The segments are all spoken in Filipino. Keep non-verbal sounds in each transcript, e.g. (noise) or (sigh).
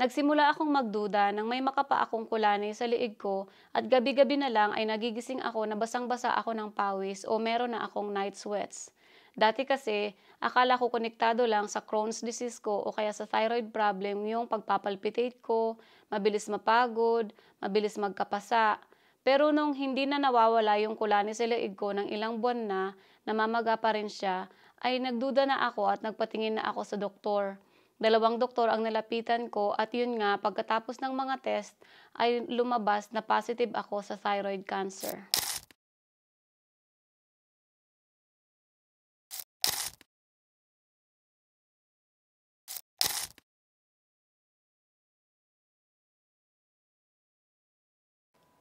Nagsimula akong magduda nang may makapa akong kulani sa liig ko at gabi-gabi na lang ay nagigising ako na basang-basa ako ng pawis o meron na akong night sweats. Dati kasi, akala ko konektado lang sa Crohn's disease ko o kaya sa thyroid problem yung pagpapalpitate ko, mabilis mapagod, mabilis magkapasa. Pero nung hindi na nawawala yung kulani sa liig ko ng ilang buwan na, namamaga pa rin siya, ay nagduda na ako at nagpatingin na ako sa doktor. Dalawang doktor ang nalapitan ko at yun nga, pagkatapos ng mga test ay lumabas na positive ako sa thyroid cancer.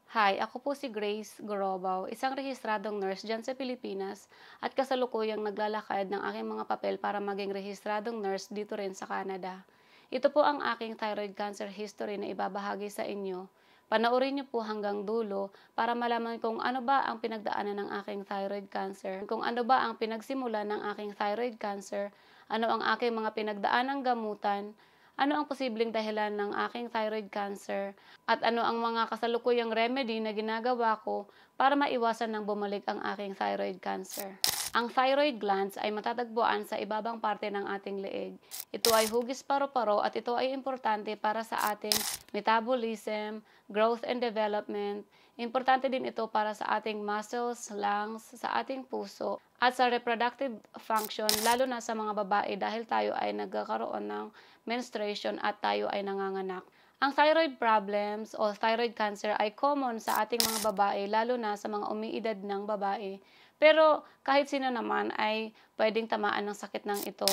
Hi, ako po si Grace Gorobaw, isang rehistradong nurse dyan sa Pilipinas at kasalukuyang naglalakad ng aking mga papel para maging rehistradong nurse dito rin sa Canada. Ito po ang aking thyroid cancer history na ibabahagi sa inyo. Panoorin niyo po hanggang dulo para malaman kung ano ba ang pinagdaanan ng aking thyroid cancer, kung ano ba ang pinagsimula ng aking thyroid cancer, ano ang aking mga pinagdaanang gamutan, ano ang posibleng dahilan ng aking thyroid cancer at ano ang mga kasalukuyang remedy na ginagawa ko para maiwasan ng bumalik ang aking thyroid cancer. Ang thyroid glands ay matatagpuan sa ibabang parte ng ating leeg. Ito ay hugis paro paro at ito ay importante para sa ating metabolism, growth and development, Importante din ito para sa ating muscles, lungs, sa ating puso, at sa reproductive function, lalo na sa mga babae dahil tayo ay nagkakaroon ng menstruation at tayo ay nanganganak. Ang thyroid problems o thyroid cancer ay common sa ating mga babae, lalo na sa mga umiidad ng babae. Pero kahit sino naman ay pwedeng tamaan ng sakit ng ito.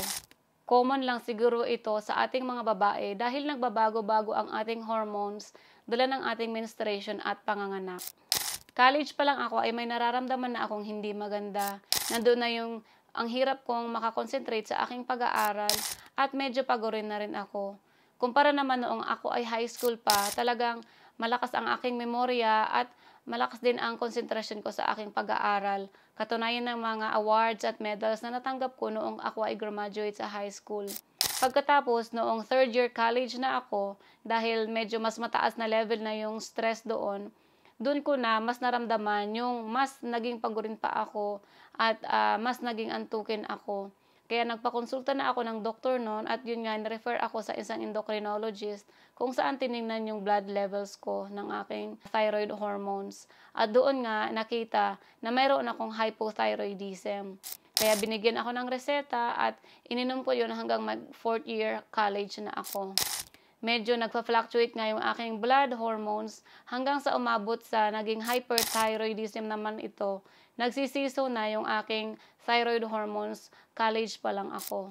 Common lang siguro ito sa ating mga babae dahil nagbabago-bago ang ating hormones, dala ng ating menstruation at panganganak. College pa lang ako ay may nararamdaman na akong hindi maganda. Nandoon na yung ang hirap kong makakonsentrate sa aking pag-aaral at medyo pagorin na rin ako. Kumpara naman noong ako ay high school pa, talagang malakas ang aking memorya at Malakas din ang konsentrasyon ko sa aking pag-aaral, katunayan ng mga awards at medals na natanggap ko noong ako ay graduate sa high school. Pagkatapos, noong third year college na ako, dahil medyo mas mataas na level na yung stress doon, doon ko na mas naramdaman yung mas naging pagurin pa ako at uh, mas naging antukin ako. Kaya nagpakonsulta na ako ng doktor noon at yun nga, refer ako sa isang endocrinologist kung saan tiningnan yung blood levels ko ng aking thyroid hormones. At doon nga, nakita na mayroon akong hypothyroidism. Kaya binigyan ako ng reseta at ininom ko yun hanggang mag fourth year college na ako. Medyo nagpa-fluctuate nga yung aking blood hormones hanggang sa umabot sa naging hyperthyroidism naman ito Nagsisiso na yung aking thyroid hormones, college pa lang ako.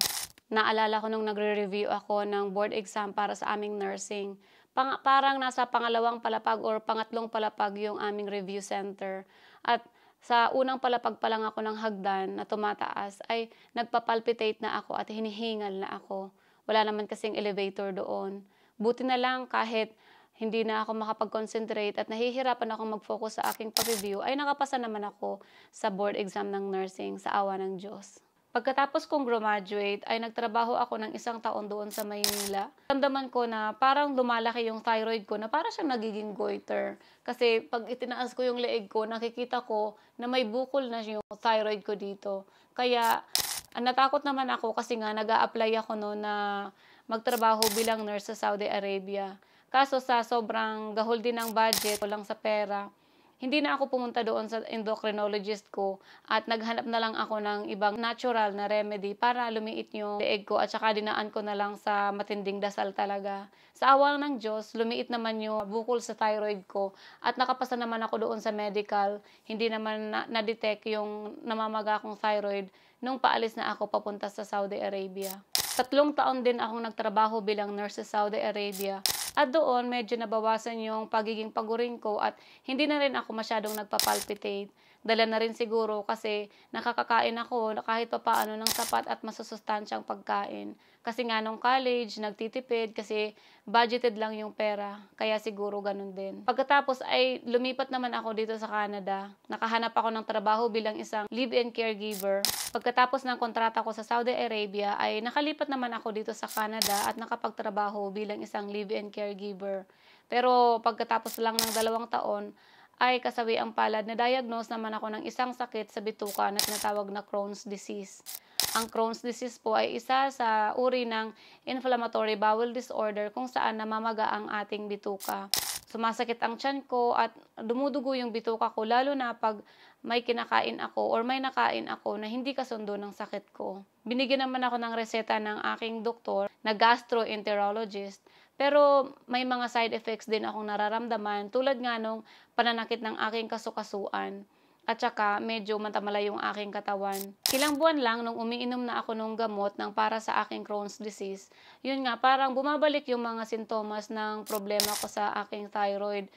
Naalala ko nung nagre-review ako ng board exam para sa aming nursing. Pang parang nasa pangalawang palapag or pangatlong palapag yung aming review center. At sa unang palapag pa lang ako ng hagdan na tumataas ay nagpapalpitate na ako at hinihingal na ako. Wala naman kasing elevator doon. Buti na lang kahit hindi na ako makapag-concentrate at nahihirapan akong mag-focus sa aking pag-review, ay nakapasa naman ako sa board exam ng nursing sa awa ng Diyos. Pagkatapos kong graduate, ay nagtrabaho ako ng isang taon doon sa Maynila. Ramdaman ko na parang lumalaki yung thyroid ko na para siyang nagiging goiter. Kasi pag itinaas ko yung leeg ko, nakikita ko na may bukol na yung thyroid ko dito. Kaya ah, natakot naman ako kasi nga nag apply ako noon na magtrabaho bilang nurse sa Saudi Arabia. Kaso sa sobrang gahol din ng budget, kulang sa pera, hindi na ako pumunta doon sa endocrinologist ko at naghanap na lang ako ng ibang natural na remedy para lumiit yung leeg ko at saka dinaan ko na lang sa matinding dasal talaga. Sa awal ng Diyos, lumiit naman yung bukol sa thyroid ko at nakapasa naman ako doon sa medical. Hindi naman na-detect yung namamaga kong thyroid nung paalis na ako papunta sa Saudi Arabia. Tatlong taon din akong nagtrabaho bilang nurse sa Saudi Arabia at doon, medyo nabawasan yung pagiging paguring ko at hindi na rin ako masyadong nagpapalpitate. Dala na rin siguro kasi nakakakain ako kahit pa paano ng sapat at masusustansyang pagkain. Kasi nga nung college, nagtitipid kasi budgeted lang yung pera. Kaya siguro ganun din. Pagkatapos ay lumipat naman ako dito sa Canada. Nakahanap ako ng trabaho bilang isang live-in caregiver. Pagkatapos ng kontrata ko sa Saudi Arabia ay nakalipat naman ako dito sa Canada at nakapagtrabaho bilang isang live-in caregiver. Pero pagkatapos lang ng dalawang taon, ay kasawi ang palad na diagnose naman ako ng isang sakit sa bituka na tinatawag na Crohn's disease. Ang Crohn's disease po ay isa sa uri ng inflammatory bowel disorder kung saan namamaga ang ating bituka. Sumasakit ang tiyan ko at dumudugo yung bituka ko lalo na pag may kinakain ako or may nakain ako na hindi kasundo ng sakit ko. Binigyan naman ako ng reseta ng aking doktor na gastroenterologist pero may mga side effects din akong nararamdaman tulad nga nung pananakit ng aking kasukasuan at saka medyo matamala yung aking katawan. Ilang buwan lang nung umiinom na ako nung gamot ng para sa aking Crohn's disease, yun nga parang bumabalik yung mga sintomas ng problema ko sa aking thyroid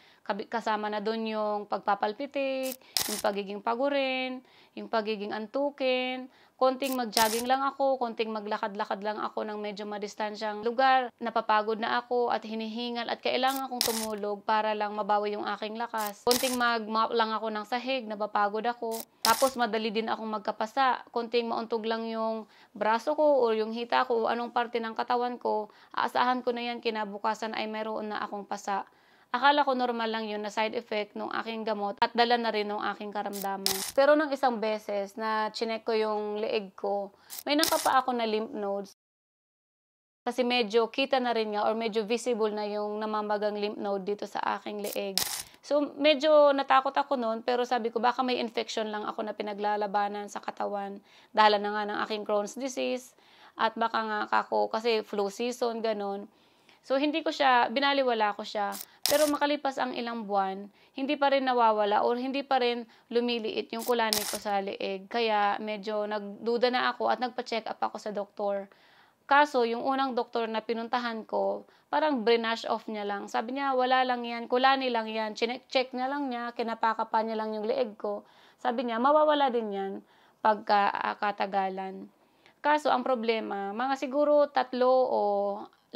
kasama na doon yung pagpapalpitik, yung pagiging pagurin, yung pagiging antukin. Konting magjogging lang ako, konting maglakad-lakad lang ako ng medyo madistansyang lugar. Napapagod na ako at hinihingal at kailangan akong tumulog para lang mabawi yung aking lakas. Konting mag lang ako ng sahig, napapagod ako. Tapos madali din akong magkapasa. Konting mauntog lang yung braso ko o yung hita ko o anong parte ng katawan ko. Aasahan ko na yan kinabukasan ay meron na akong pasa. Akala ko normal lang yun na side effect ng aking gamot at dala na rin ng aking karamdaman. Pero nang isang beses na chinek ko yung leeg ko, may nakapa ako na lymph nodes. Kasi medyo kita na rin nga or medyo visible na yung namamagang lymph node dito sa aking leeg. So, medyo natakot ako noon, pero sabi ko, baka may infection lang ako na pinaglalabanan sa katawan. dahil na nga ng aking Crohn's disease, at baka nga ako, kasi flu season, ganun. So, hindi ko siya, binaliwala ko siya. Pero makalipas ang ilang buwan, hindi pa rin nawawala or hindi pa rin lumiliit yung kulani ko sa leeg. Kaya medyo nagduda na ako at nagpa-check up ako sa doktor. Kaso, yung unang doktor na pinuntahan ko, parang brinash off niya lang. Sabi niya, wala lang yan, kulani lang yan, chine check na lang niya, kinapaka pa niya lang yung leeg ko. Sabi niya, mawawala din yan pagka ah, katagalan. Kaso, ang problema, mga siguro tatlo o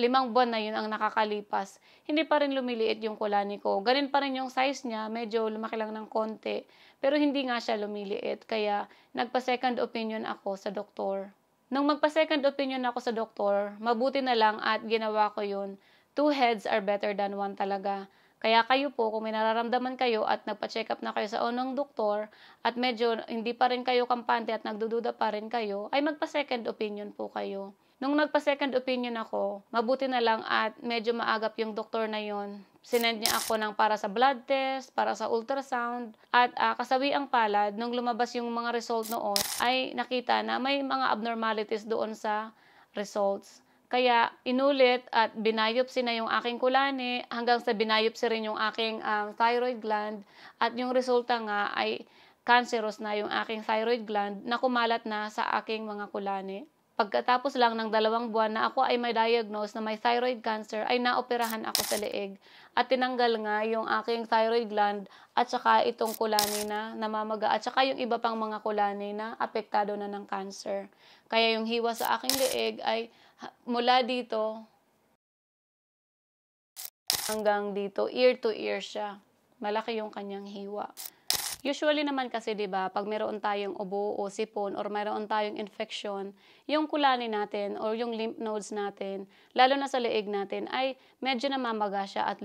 limang buwan na yun ang nakakalipas, hindi pa rin lumiliit yung kulani ko. Ganun pa rin yung size niya, medyo lumaki lang ng konti, pero hindi nga siya lumiliit. Kaya nagpa-second opinion ako sa doktor. Nung magpa-second opinion ako sa doktor, mabuti na lang at ginawa ko yun. Two heads are better than one talaga. Kaya kayo po, kung may nararamdaman kayo at nagpa-check up na kayo sa unang doktor at medyo hindi pa rin kayo kampante at nagdududa pa rin kayo, ay magpa-second opinion po kayo. Nung nagpa-second opinion ako, mabuti na lang at medyo maagap yung doktor na yon. Sinend niya ako ng para sa blood test, para sa ultrasound, at uh, kasawi ang palad, nung lumabas yung mga result noon, ay nakita na may mga abnormalities doon sa results. Kaya inulit at binayopsi na yung aking kulani hanggang sa binayopsi rin yung aking um, thyroid gland at yung resulta nga ay cancerous na yung aking thyroid gland na kumalat na sa aking mga kulani. Pagkatapos lang ng dalawang buwan na ako ay may diagnose na may thyroid cancer ay naoperahan ako sa leeg at tinanggal nga yung aking thyroid gland at saka itong kulani na namamaga at saka yung iba pang mga kulani na apektado na ng cancer. Kaya yung hiwa sa aking leeg ay mula dito hanggang dito, ear to ear siya. Malaki yung kanyang hiwa. Usually naman kasi 'di ba, pag meron tayong ubo o sipon or meron tayong infection, yung kulani natin or yung lymph nodes natin, lalo na sa leeg natin ay medyo namamaga siya at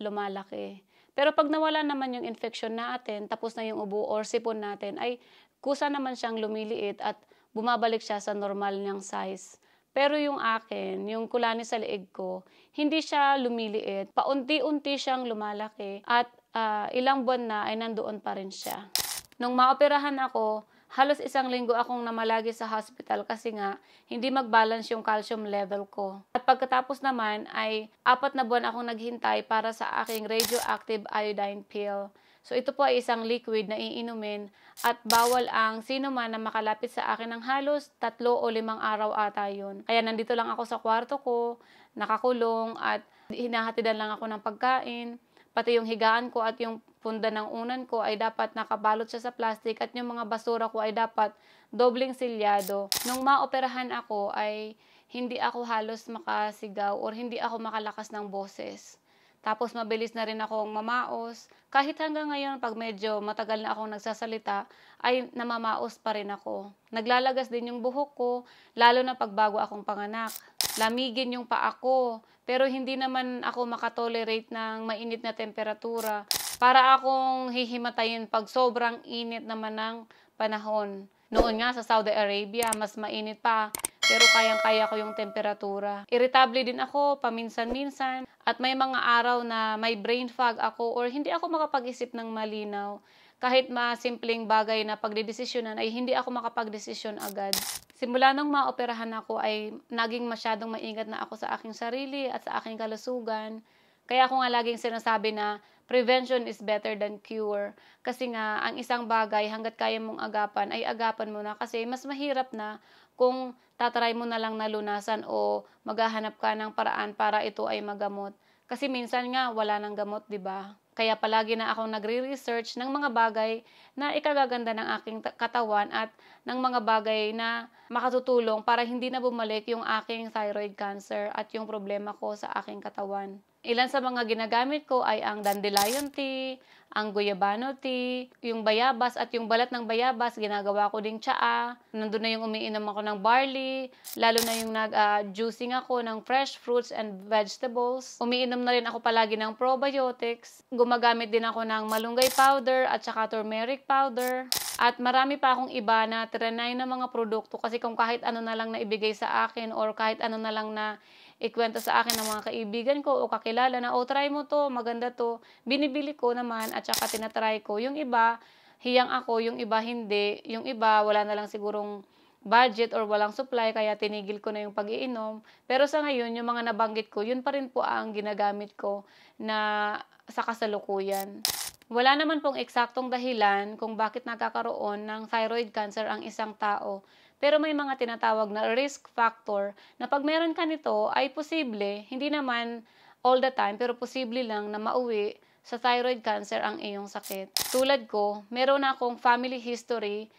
lumalaki. Pero pag nawala naman yung infection natin, tapos na yung ubo or sipon natin ay kusa naman siyang lumiliit at bumabalik siya sa normal niyang size. Pero yung akin, yung kulani sa leeg ko, hindi siya lumiliit. Paunti-unti siyang lumalaki at uh, ilang buwan na ay nandoon pa rin siya. Nung maoperahan ako, halos isang linggo akong namalagi sa hospital kasi nga hindi magbalance yung calcium level ko. At pagkatapos naman ay apat na buwan akong naghintay para sa aking radioactive iodine pill. So ito po ay isang liquid na iinumin at bawal ang sino man na makalapit sa akin ng halos tatlo o limang araw ata yun. Kaya nandito lang ako sa kwarto ko, nakakulong at hinahatidan lang ako ng pagkain. Pati yung higaan ko at yung punda ng unan ko ay dapat nakabalot siya sa plastic at yung mga basura ko ay dapat dobling silyado. Nung maoperahan ako ay hindi ako halos makasigaw or hindi ako makalakas ng boses. Tapos mabilis na rin akong mamaos. Kahit hanggang ngayon, pag medyo matagal na akong nagsasalita, ay namamaos pa rin ako. Naglalagas din yung buhok ko, lalo na pagbago akong panganak. Lamigin yung paa ko, pero hindi naman ako makatolerate ng mainit na temperatura. Para akong hihimatayin pag sobrang init naman ng panahon. Noon nga sa Saudi Arabia, mas mainit pa, pero kayang-kaya ko yung temperatura. Irritable din ako paminsan-minsan. At may mga araw na may brain fog ako or hindi ako makapag-isip ng malinaw. Kahit masimpleng bagay na pagdidesisyonan ay hindi ako makapagdesisyon agad. Simula nang maoperahan ako ay naging masyadong maingat na ako sa aking sarili at sa aking kalusugan. Kaya ako nga laging sinasabi na prevention is better than cure. Kasi nga, ang isang bagay, hanggat kaya mong agapan, ay agapan mo na. Kasi mas mahirap na kung tatry mo na lang nalunasan o maghahanap ka ng paraan para ito ay magamot. Kasi minsan nga, wala nang gamot, di ba? Kaya palagi na ako nagre-research ng mga bagay na ikagaganda ng aking katawan at ng mga bagay na makatutulong para hindi na bumalik yung aking thyroid cancer at yung problema ko sa aking katawan. Ilan sa mga ginagamit ko ay ang dandelion tea, ang guyabano tea, yung bayabas at yung balat ng bayabas, ginagawa ko ding tsaa. Nandun na yung umiinom ako ng barley, lalo na yung nag-juicing ah, uh, ako ng fresh fruits and vegetables. Umiinom na rin ako palagi ng probiotics. Gumagamit din ako ng malunggay powder at saka turmeric powder. At marami pa akong iba na trinay na mga produkto kasi kung kahit ano na lang na ibigay sa akin or kahit ano na lang na ikwento sa akin ng mga kaibigan ko o kakilala na, oh, try mo to, maganda to. Binibili ko naman at saka tinatry ko. Yung iba, hiyang ako, yung iba hindi, yung iba wala na lang sigurong budget or walang supply kaya tinigil ko na yung pag-iinom. Pero sa ngayon, yung mga nabanggit ko, yun pa rin po ang ginagamit ko na sa kasalukuyan. Wala naman pong eksaktong dahilan kung bakit nagkakaroon ng thyroid cancer ang isang tao. Pero may mga tinatawag na risk factor na pag meron ka nito ay posible, hindi naman all the time, pero posible lang na mauwi sa thyroid cancer ang iyong sakit. Tulad ko, meron akong family history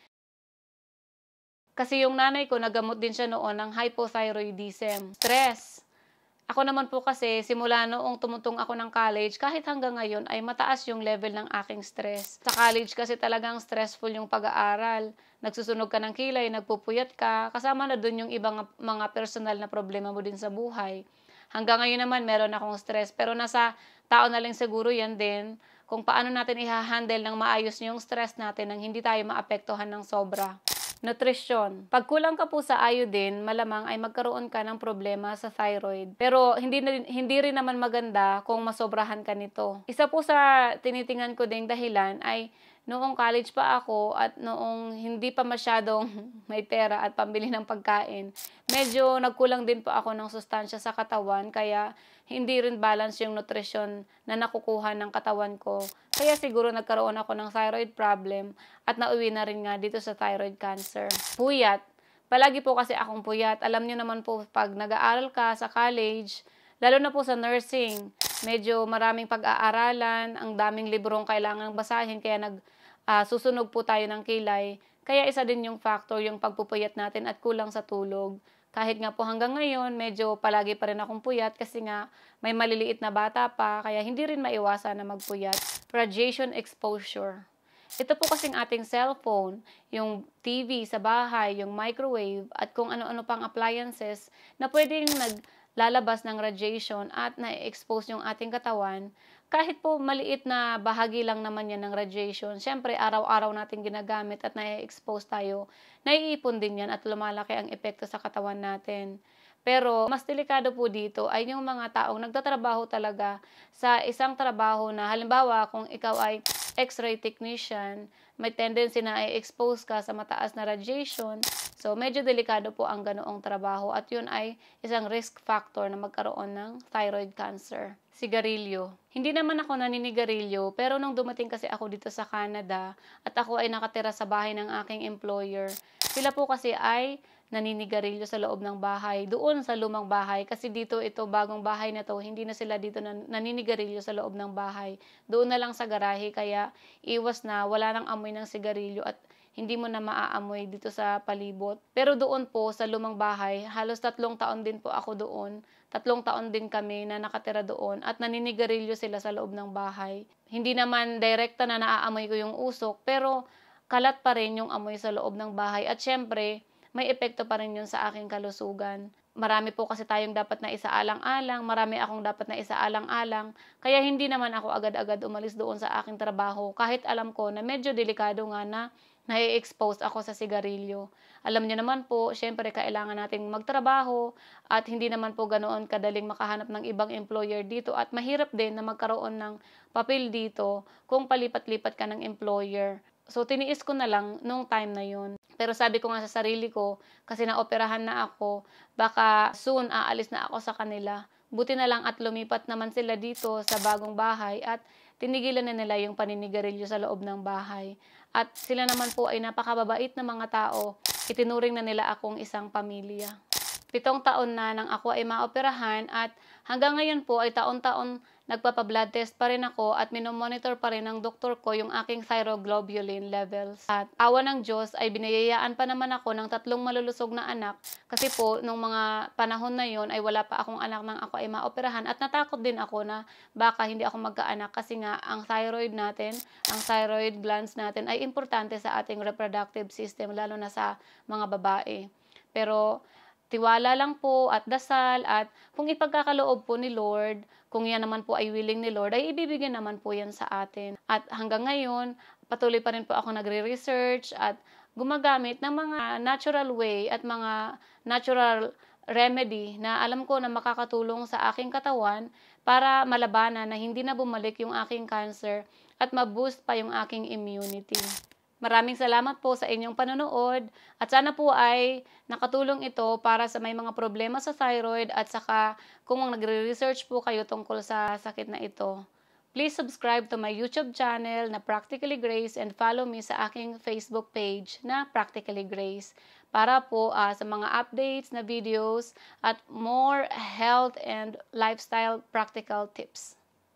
kasi yung nanay ko nagamot din siya noon ng hypothyroidism. Stress, ako naman po kasi, simula noong tumutong ako ng college, kahit hanggang ngayon ay mataas yung level ng aking stress. Sa college kasi talagang stressful yung pag-aaral. Nagsusunog ka ng kilay, nagpupuyat ka, kasama na dun yung ibang mga personal na problema mo din sa buhay. Hanggang ngayon naman, meron akong stress. Pero nasa tao na lang siguro yan din kung paano natin ihahandle ng maayos yung stress natin nang hindi tayo maapektuhan ng sobra. Nutrisyon. Pag kulang ka po sa iodine, malamang ay magkaroon ka ng problema sa thyroid. Pero hindi, hindi rin naman maganda kung masobrahan ka nito. Isa po sa tinitingan ko ding dahilan ay noong college pa ako at noong hindi pa masyadong (laughs) may pera at pambili ng pagkain, medyo nagkulang din po ako ng sustansya sa katawan kaya hindi rin balance yung nutrition na nakukuha ng katawan ko. Kaya siguro nagkaroon ako ng thyroid problem at nauwi na rin nga dito sa thyroid cancer. Puyat. Palagi po kasi akong puyat. Alam niyo naman po pag nag-aaral ka sa college, lalo na po sa nursing, medyo maraming pag-aaralan, ang daming librong kailangan basahin, kaya nag, uh, susunog po tayo ng kilay. Kaya isa din yung factor, yung pagpupuyat natin at kulang sa tulog. Kahit nga po hanggang ngayon, medyo palagi pa rin akong puyat kasi nga may maliliit na bata pa, kaya hindi rin maiwasan na magpuyat. Radiation exposure. Ito po kasing ating cellphone, yung TV sa bahay, yung microwave, at kung ano-ano pang appliances na pwedeng nag lalabas ng radiation at na-expose yung ating katawan, kahit po maliit na bahagi lang naman yan ng radiation, syempre araw-araw natin ginagamit at na-expose tayo, naiipon din yan at lumalaki ang epekto sa katawan natin. Pero mas delikado po dito ay yung mga taong nagtatrabaho talaga sa isang trabaho na halimbawa kung ikaw ay x-ray technician, may tendency na i-expose ka sa mataas na radiation. So, medyo delikado po ang ganoong trabaho at yun ay isang risk factor na magkaroon ng thyroid cancer sigarilyo. Hindi naman ako naninigarilyo, pero nung dumating kasi ako dito sa Canada at ako ay nakatira sa bahay ng aking employer, sila po kasi ay naninigarilyo sa loob ng bahay, doon sa lumang bahay, kasi dito ito, bagong bahay na to, hindi na sila dito nan naninigarilyo sa loob ng bahay. Doon na lang sa garahe, kaya iwas na, wala nang amoy ng sigarilyo at hindi mo na maaamoy dito sa palibot. Pero doon po, sa lumang bahay, halos tatlong taon din po ako doon tatlong taon din kami na nakatira doon at naninigarilyo sila sa loob ng bahay. Hindi naman direkta na naaamoy ko yung usok pero kalat pa rin yung amoy sa loob ng bahay at syempre may epekto pa rin yun sa aking kalusugan. Marami po kasi tayong dapat na isaalang-alang, marami akong dapat na isaalang-alang, kaya hindi naman ako agad-agad umalis doon sa aking trabaho kahit alam ko na medyo delikado nga na nai-expose ako sa sigarilyo. Alam niyo naman po, syempre kailangan nating magtrabaho at hindi naman po ganoon kadaling makahanap ng ibang employer dito at mahirap din na magkaroon ng papel dito kung palipat-lipat ka ng employer. So, tiniis ko na lang nung time na yun. Pero sabi ko nga sa sarili ko, kasi naoperahan na ako, baka soon aalis na ako sa kanila. Buti na lang at lumipat naman sila dito sa bagong bahay at tinigilan na nila yung paninigarilyo sa loob ng bahay. At sila naman po ay napakababait na mga tao. Itinuring na nila akong isang pamilya. Pitong taon na nang ako ay maoperahan at hanggang ngayon po ay taon-taon nagpapa-blood test pa rin ako at minomonitor pa rin ng doktor ko yung aking thyroglobulin levels. At awa ng Diyos ay biniyayaan pa naman ako ng tatlong malulusog na anak kasi po nung mga panahon na yon ay wala pa akong anak nang ako ay maoperahan at natakot din ako na baka hindi ako magkaanak kasi nga ang thyroid natin, ang thyroid glands natin ay importante sa ating reproductive system lalo na sa mga babae. Pero tiwala lang po at dasal at kung ipagkakaloob po ni Lord, kung yan naman po ay willing ni Lord, ay ibibigyan naman po yan sa atin. At hanggang ngayon, patuloy pa rin po ako nagre-research at gumagamit ng mga natural way at mga natural remedy na alam ko na makakatulong sa aking katawan para malabanan na hindi na bumalik yung aking cancer at maboost pa yung aking immunity. Maraming salamat po sa inyong panonood at sana po ay nakatulong ito para sa may mga problema sa thyroid at saka kung nagre-research po kayo tungkol sa sakit na ito. Please subscribe to my YouTube channel na Practically Grace and follow me sa aking Facebook page na Practically Grace para po uh, sa mga updates na videos at more health and lifestyle practical tips.